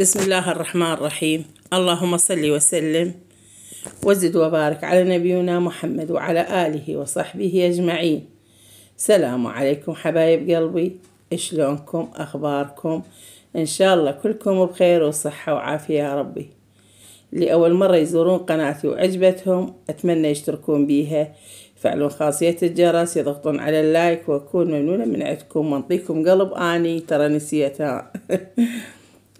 بسم الله الرحمن الرحيم اللهم صل وسلم وزد وبارك على نبينا محمد وعلى آله وصحبه أجمعين سلام عليكم حبايب قلبي شلونكم أخباركم إن شاء الله كلكم بخير وصحة وعافية يا ربي لأول مرة يزورون قناتي وعجبتهم أتمنى يشتركون بيها فعلون خاصية الجرس يضغطون على اللايك وأكون ممنونة من عندكم وأنطيكم قلب آني ترى نسيتها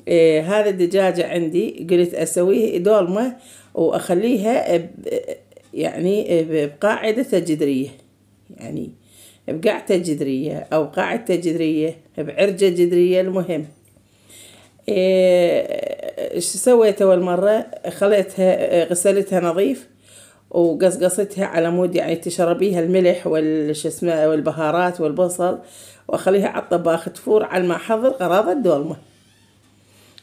إيه هذا الدجاجة عندي قلت أسويه دولمة وأخليها يعني, يعني بقاعدة جذرية يعني بقعته جذرية أو قاعدته جذرية بعرجة جذرية المهم إيه سويت أول مرة خليتها غسلتها نظيف وقصقصتها على مود يعني تشربيها الملح والش اسمه والبهارات والبصل واخليها على الطباخ تفور على ما حضر غراض الدولمه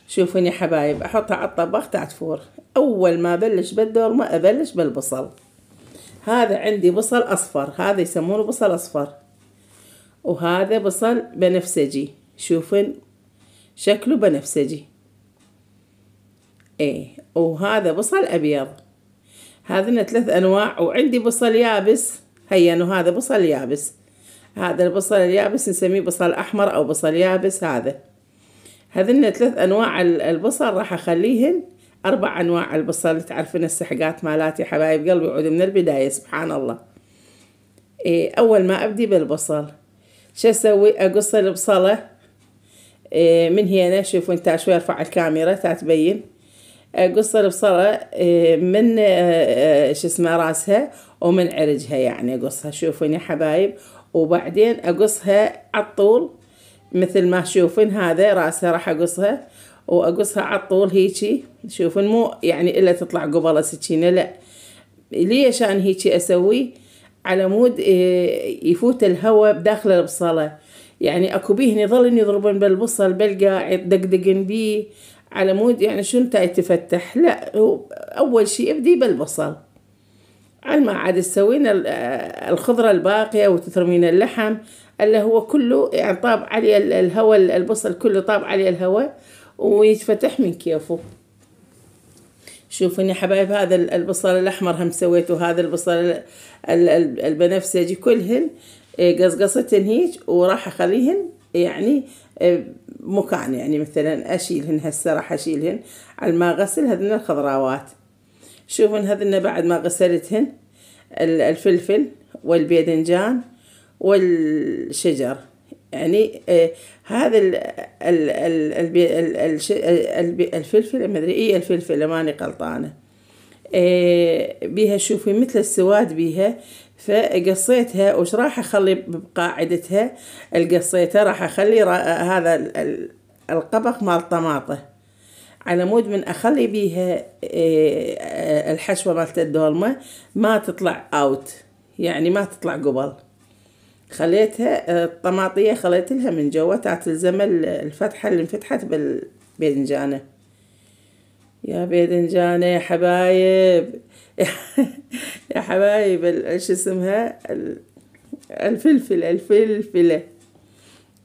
شوفوني حبايب أحطها على الطباخ تعتفور أول ما أبلش بالدورمة أبلش بالبصل هذا عندي بصل أصفر هذا يسمونه بصل أصفر وهذا بصل بنفسجي شوفن شكله بنفسجي ايه وهذا بصل أبيض هذين ثلاث أنواع وعندي بصل يابس هيا هذا بصل يابس هذا البصل اليابس نسميه بصل أحمر أو بصل يابس هذا هذن ثلاث أنواع البصل راح أخليهن أربع أنواع البصل تعرفين السحقات مالاتي حبايب قلبي عود من البداية سبحان الله إيه أول ما أبدي بالبصل شو أسوي أقص البصلة إيه من هنا شوفوا انت شوي أرفع الكاميرا تبين أقص البصلة إيه من إيه شو اسمه راسها ومن عرجها يعني أقصها يا حبايب وبعدين أقصها على الطول مثل ما تشوفون هذا راسها راح اقصها واقصها على الطول هيجي شوفين مو يعني الا تطلع قبله سكينه لا ليش انا هيجي اسوي على مود إيه، يفوت الهواء بداخل البصله يعني اكو بيه يظلن يضربن بالبصل بلقى يدقدقن بيه على مود يعني شنو تاي تفتح لا هو اول شيء ابدي بالبصل على ما عاد تسوين آه، الخضره الباقيه وتثرمين اللحم اللي هو كله يعني طاب عليه الهواء البصل كله طاب عليه الهواء ويتفتح من كيفه شوفوا يا حبايب هذا البصل الأحمر هم سويته هذا البصل البنفسجي كلهن إيه، قصقصتهن هيج وراح أخليهن يعني إيه، مكان يعني مثلا أشيلهن هسه راح أشيلهن على ما أغسل هذن الخضراوات شوفن هذن بعد ما غسلتهن الفلفل والباذنجان والشجر يعني آه هذا ال ال ال الـ الـ الفلفل ما ادري ايه الفلفل ماني غلطانه آه بيها شوفي مثل السواد بيها فقصيتها وش راح اخلي بقاعدتها القصيته راح اخلي را هذا القبق مال الطماطه على مود من اخلي بيها آه، الحشوه مالت الدولمه ما تطلع اوت يعني ما تطلع قبل خليتها آه، الطماطية خليت لها من جوا تلزم الفتحة اللي انفتحت بالباذنجانة يا باذنجانة يا حبايب يا حبايب ايش اسمها الفلفل الفلفلة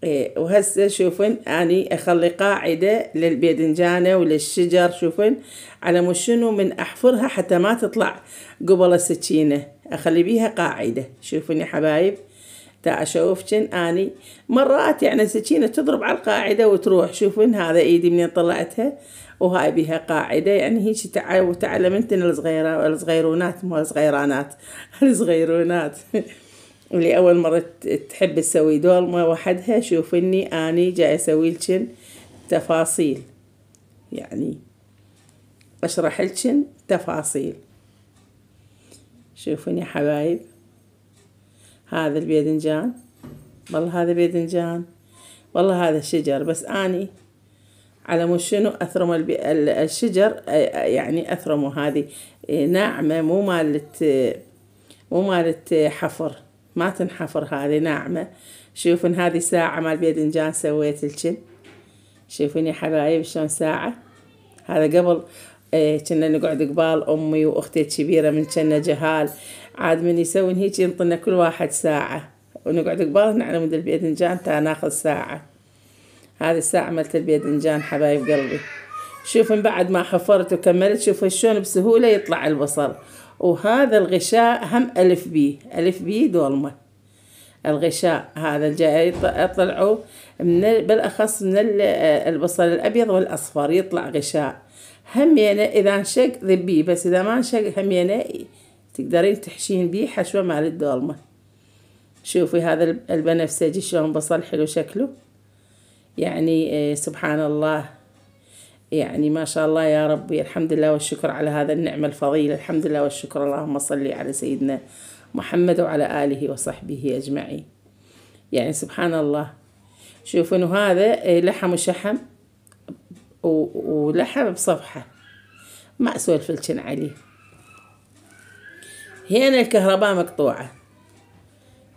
إيه وهسه شوفن اني اخلي قاعدة للباذنجانة وللشجر شوفن على شنو من احفرها حتى ما تطلع قبل السكينة اخلي بيها قاعدة شوفن يا حبايب تاع شوفتشن اني مرات يعني سكينه تضرب على القاعده وتروح شوفين هذا ايدي منين طلعتها وهاي بها قاعده يعني هيك تعلمتن الصغيره والصغيرونات مو الصغيرانات الصغيرونات اللي اول مره تحب تسوي دولمه وحدها شوفني اني جاي اسوي لكن تفاصيل يعني اشرح لكن تفاصيل شوفوني حبايب هذا الباذنجان والله هذا باذنجان والله هذا شجر بس اني على مو شنو اثرم الشجر يعني اثرمه هذه إيه، ناعمه مو مالت مو مالت حفر ما تنحفر هذه ناعمه شوفن هذه ساعه مال باذنجان سويت الجن شوفون يا حبايب شلون ساعه هذا قبل إيه، كنا نقعد قبال امي واختي الكبيره من كنا جهال عاد من يسوون هيك ينطنا كل واحد ساعة ونقعد قبالنا على مود الباذنجان تا ناخذ ساعة هذه الساعة مالت الباذنجان حبايب قلبي شوف من بعد ما حفرت وكملت شوف شلون بسهولة يطلع البصل وهذا الغشاء هم ألف بي ألف بي دولمة الغشاء هذا الجاي يطلعوا من بالأخص من البصل الأبيض والأصفر يطلع غشاء همينة إذا انشق ذبيه بس إذا ما انشق همينة تقدرين تحشين بيه حشوة مع الدولمة شوفي هذا البنفسجي شلون بصل حلو شكله يعني إيه، سبحان الله يعني ما شاء الله يا ربي الحمد لله والشكر على هذا النعمة الفضيلة الحمد لله والشكر اللهم صل على سيدنا محمد وعلى آله وصحبه أجمعين يعني سبحان الله شوفوا انه هذا إيه، لحم وشحم ولحم بصفحة ما سوى عليه هنا الكهرباء مقطوعة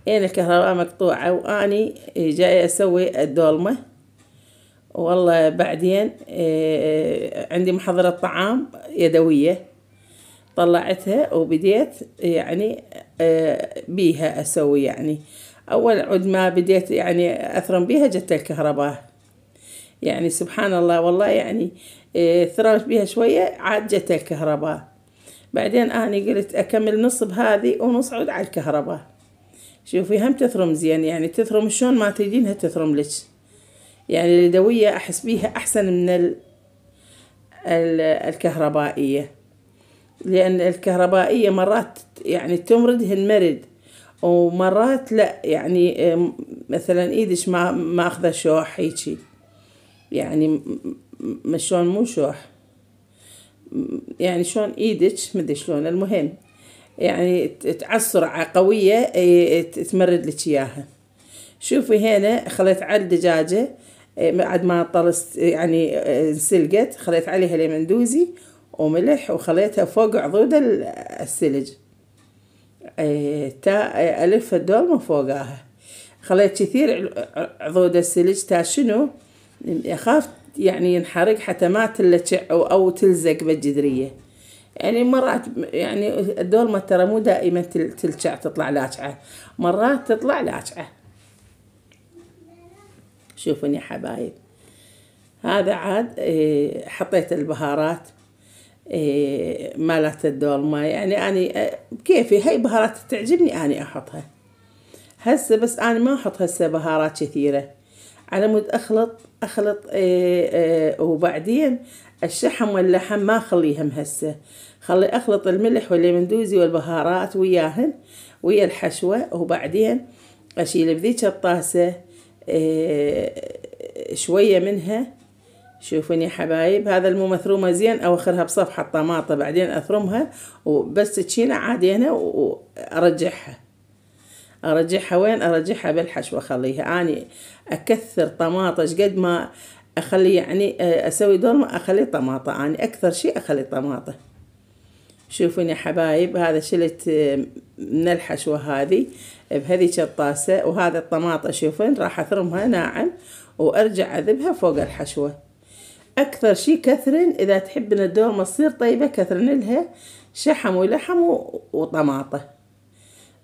هنا الكهرباء مقطوعة وأني جاي أسوي الدولمة والله بعدين آه، عندي محضرة طعام يدوية طلعتها وبديت يعني آه، بيها أسوي يعني أول عد ما بديت يعني أثرم بيها جت الكهرباء يعني سبحان الله والله يعني آه، ثرمت بيها شوية عاد جت الكهرباء بعدين أني قلت أكمل نصب هذه ونصعد على الكهرباء شوفي هم تثرم زين يعني تثرم شلون ما تريدينها تثرم لك يعني اليدوية أحس بيها أحسن من ال... الكهربائية لأن الكهربائية مرات يعني تمردهن مرد ومرات لا يعني مثلا ايدش ما ماخذه شوح هيجي يعني مشون مو شوح يعني شلون ايدك مدري شلون المهم يعني تعصر قوية تمرد لك اياها شوفي هنا خليت على الدجاجة بعد ما طلست يعني انسلقت خليت عليها ليمندوزي وملح وخليتها فوق عضود السلج تا ألف الدولمة فوقاها خليت كثير عضود السلج تا شنو أخاف يعني ينحرق حتى ما تلتع أو, أو تلزق بالجذرية يعني مرات يعني الدولمة ترى مو دائما تلتع تطلع لاجعة مرات تطلع لاجعة شوفون يا حبايب هذا عاد إيه، حطيت البهارات إيه، مالت الدولمة يعني أنا بكيفي إيه، هاي بهارات تعجبني أنا أحطها هسه بس أنا ما أحط هسه بهارات كثيرة على مود اخلط اخلط آآ آه، آآ آه، وبعدين الشحم واللحم ما اخليهم هسه خلي اخلط الملح والليمندوزي والبهارات وياهن ويا الحشوة وبعدين اشيل بذيك الطاسة آه، شوية منها شوفوني حبايب هذا المو مثرومة زين اوخرها بصفحة طماطة بعدين اثرمها وبس تشينا عادي هنا وارجعها أرجعها وين أرجعها بالحشوه أخليها أني يعني أكثر طماطش قد ما أخلي يعني آه، أسوي دورمة أخلي طماطة أني يعني أكثر شيء أخلي طماطة شوفون يا حبايب هذا شلت آه، من الحشوة هذه بهذيك الطاسة وهذا الطماطة شوفون راح أثرمها ناعم وأرجع أذبها فوق الحشوة أكثر شي كثرن إذا تحبن الدورمة تصير طيبة كثرن لها شحم ولحم وطماطة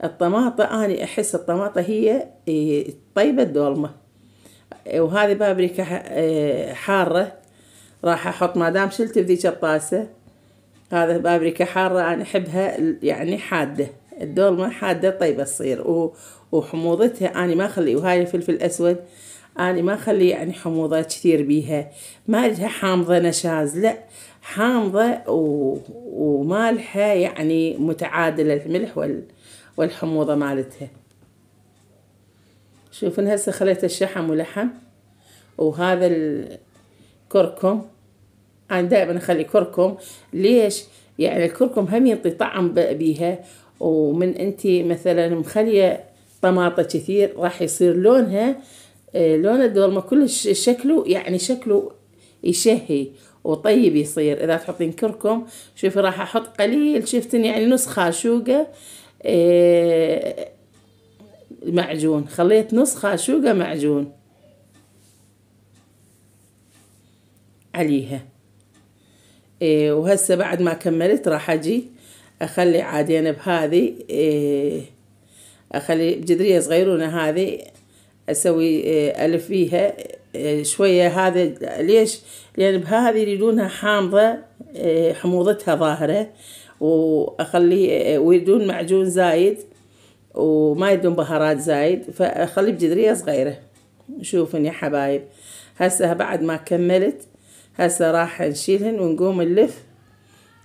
الطماطة أنا أحس الطماطة هي إيه، طيبة الدولمة وهذه بابريكا إيه، حارة راح أحط ما دام شلت بذيك الطاسة هذا بابريكا حارة أنا أحبها يعني حادة الدولمة حادة طيبة تصير وحموضتها أنا ما أخلي وهاي الفلفل الأسود أنا ما أخلي يعني حموضة كثير بيها ما لها حامضة نشاز لأ حامضة و... ومالحة يعني متعادلة الملح وال... والحموضة مالتها شوفن هسه خليت الشحم ولحم وهذا الكركم أنا دائما أخلي كركم ليش؟ يعني الكركم هم ينطي طعم بيها ومن أنت مثلا مخلية طماطة كثير راح يصير لونها آه، لون الدولمة كلش شكله يعني شكله يشهي وطيب يصير اذا تحطين كركم شوفي راح احط قليل شفتن يعني نص خاشوقه إيه، معجون خليت نص خاشوقة معجون عليها إيه، وهسه بعد ما كملت راح اجي اخلي عادين يعني بهذه إيه، اخلي جذرية صغيرونة هذه اسوي الف فيها شوية هذا ليش لان يعني بهذه يريدونها حامضة حموضتها ظاهرة واخليه ويدون معجون زايد وما يدون بهارات زايد فاخليه بجدريه صغيره شوفن يا حبايب هسه بعد ما كملت هسه راح نشيلهن ونقوم نلف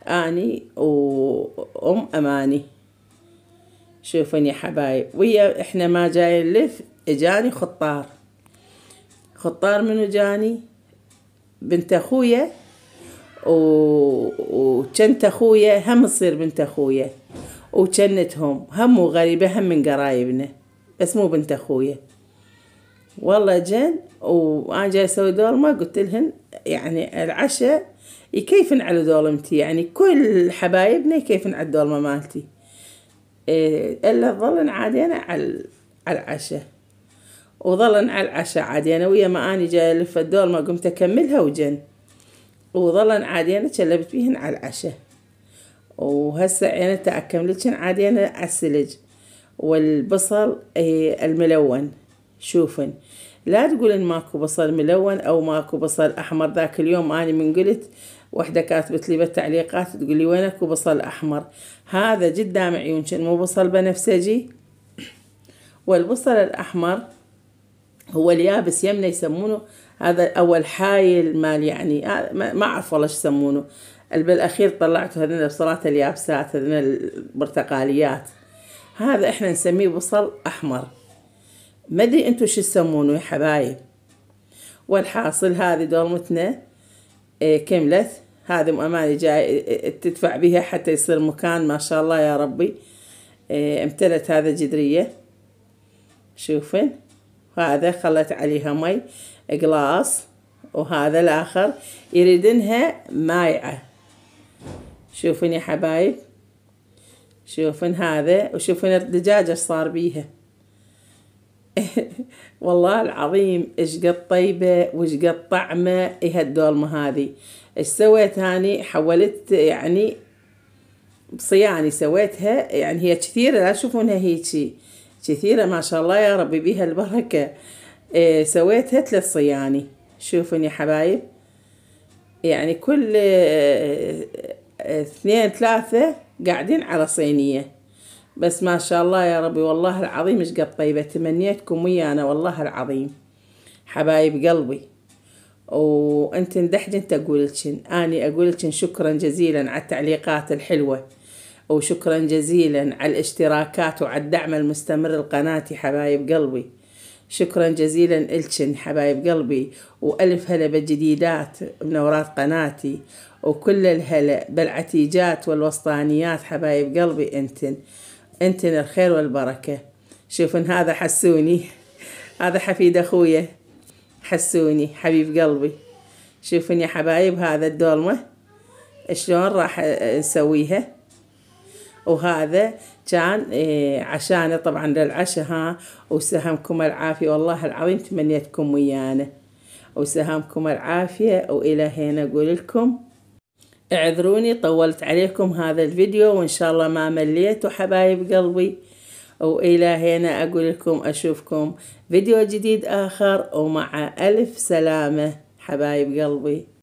اني وام اماني شوفن يا حبايب ويا احنا ما جاي نلف اجاني خطار خطار منو جاني بنت اخويا وكنت اخويا هم تصير بنت اخويا وكنتهم هم غريبة هم من قرايبنا بس مو بنت اخويا والله جن وانا جاي اسوي دول ما قلت لهن يعني العشاء يكيفن على دولمتي يعني كل حبايبنا يكيفن على الدولمة مالتي إيه الا ظلن عادينا على العشاء وظلن على العشاء عادينا ويا ما اني جاي الف الدولمة قمت اكملها وجن وظلن عادينا أنا شلبت بيهن على العشاء وهسه أنا تأكملتشن عادينا أنا والبصل إيه، الملون شوفن لا تقولن ماكو بصل ملون أو ماكو بصل أحمر ذاك اليوم أنا من قلت وحده كاتبت لي بالتعليقات تقول لي وين اكو بصل احمر هذا قدام عيونك مو بصل بنفسجي والبصل الاحمر هو اليابس يمنا يسمونه هذا أول حايل مال يعني آه، ما أعرف والله إيش يسمونه بالأخير طلعته هذين البصلات اليابسات هذين البرتقاليات هذا إحنا نسميه بصل أحمر ما أدري انتم شو تسمونه يا حبايب والحاصل هذه دولمتنا إيه، كملت هذه أماني جاي إيه، تدفع بها حتى يصير مكان ما شاء الله يا ربي إيه، امتلت هذا جدرية شوفين هذا خلت عليها مي جلاس وهذا الآخر يريدنها مايعة شوفون يا حبايب شوفون هذا وشوفون الدجاجة ايش صار بيها والله العظيم ايش قد طيبة وايش قد طعمة إيه الدولمة هذه ايش سويت هاني حولت يعني بصياني سويتها يعني هي كثيرة لا تشوفونها هيجي كثيرة ما شاء الله يا ربي بيها البركة إيه، سويت هتل صياني شوفون يا حبايب يعني كل إيه، اثنين ثلاثة قاعدين على صينية بس ما شاء الله يا ربي والله العظيم ايش قد طيبة تمنيتكم ويانا والله العظيم حبايب قلبي وانت ندحج انت اني اقولتشن شكرا جزيلا على التعليقات الحلوة وشكرا جزيلا على الاشتراكات وعلى الدعم المستمر لقناتي حبايب قلبي شكرا جزيلا إلشن حبايب قلبي وألف هلا بالجديدات منورات قناتي وكل الهلا بالعتيجات والوسطانيات حبايب قلبي انتن انتن الخير والبركة شوفن هذا حسوني هذا حفيد أخويا حسوني حبيب قلبي شوفن يا حبايب هذا الدولمة شلون راح نسويها وهذا كان إيه، عشانه طبعا للعشاء ها وسهمكم العافية والله العظيم تمنيتكم ويانا وسهمكم العافية وإلى هنا أقول لكم اعذروني طولت عليكم هذا الفيديو وإن شاء الله ما مليت وحبايب قلبي وإلى هنا أقول لكم أشوفكم فيديو جديد آخر ومع ألف سلامة حبايب قلبي